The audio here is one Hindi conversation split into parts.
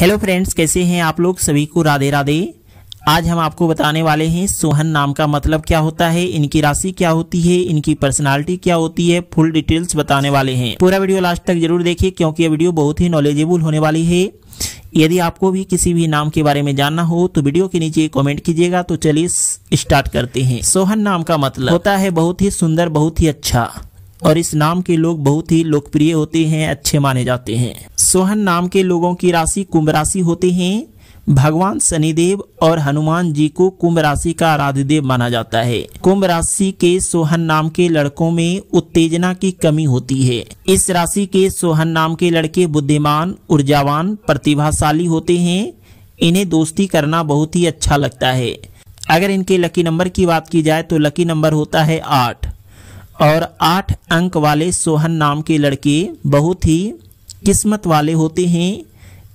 हेलो फ्रेंड्स कैसे हैं आप लोग सभी को राधे राधे आज हम आपको बताने वाले हैं सोहन नाम का मतलब क्या होता है इनकी राशि क्या होती है इनकी पर्सनालिटी क्या होती है फुल डिटेल्स बताने वाले हैं पूरा वीडियो लास्ट तक जरूर देखिए क्योंकि ये वीडियो बहुत ही नॉलेजेबल होने वाली है यदि आपको भी किसी भी नाम के बारे में जानना हो तो वीडियो के नीचे कमेंट कीजिएगा तो चलिए स्टार्ट करते हैं सोहन नाम का मतलब होता है बहुत ही सुंदर बहुत ही अच्छा और इस नाम के लोग बहुत ही लोकप्रिय होते हैं अच्छे माने जाते हैं सोहन नाम के लोगों की राशि कुंभ राशि होते हैं भगवान शनिदेव और हनुमान जी को कुंभ राशि का आराध्य देव माना जाता है कुंभ राशि के सोहन नाम के लड़कों में उत्तेजना की कमी होती है इस राशि के सोहन नाम के लड़के बुद्धिमान ऊर्जावान प्रतिभाशाली होते हैं इन्हें दोस्ती करना बहुत ही अच्छा लगता है अगर इनके लकी नंबर की बात की जाए तो लकी नंबर होता है आठ और आठ अंक वाले सोहन नाम के लड़के बहुत ही किस्मत वाले होते हैं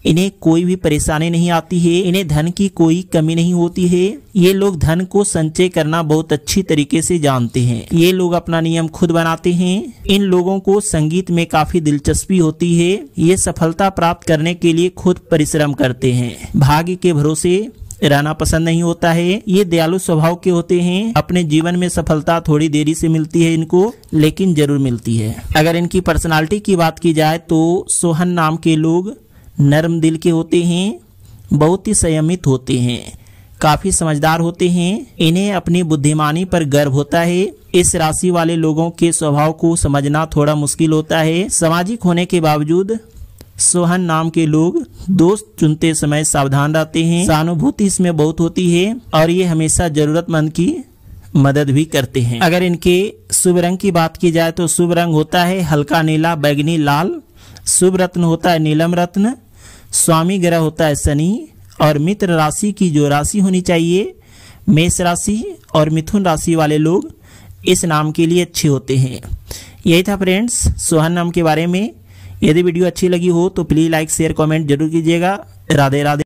इन्हें कोई भी परेशानी नहीं आती है इन्हें धन की कोई कमी नहीं होती है ये लोग धन को संचय करना बहुत अच्छी तरीके से जानते हैं ये लोग अपना नियम खुद बनाते हैं इन लोगों को संगीत में काफी दिलचस्पी होती है ये सफलता प्राप्त करने के लिए खुद परिश्रम करते हैं भाग्य के भरोसे रहना पसंद नहीं होता है ये दयालु स्वभाव के होते हैं अपने जीवन में सफलता थोड़ी देरी से मिलती है इनको लेकिन जरूर मिलती है अगर इनकी पर्सनालिटी की बात की जाए तो सोहन नाम के लोग नरम दिल के होते हैं बहुत ही संयमित होते हैं काफी समझदार होते हैं इन्हें अपनी बुद्धिमानी पर गर्व होता है इस राशि वाले लोगों के स्वभाव को समझना थोड़ा मुश्किल होता है सामाजिक होने के बावजूद सोहन नाम के लोग दोस्त चुनते समय सावधान रहते हैं सहानुभूति इसमें बहुत होती है और ये हमेशा जरूरतमंद की मदद भी करते हैं अगर इनके शुभ रंग की बात की जाए तो शुभ रंग होता है हल्का नीला बैगनी लाल शुभ रत्न होता है नीलम रत्न स्वामी ग्रह होता है शनि और मित्र राशि की जो राशि होनी चाहिए मेष राशि और मिथुन राशि वाले लोग इस नाम के लिए अच्छे होते हैं यही था फ्रेंड्स सोहन नाम के बारे में यदि वीडियो अच्छी लगी हो तो प्लीज़ लाइक शेयर कमेंट जरूर कीजिएगा राधे राधे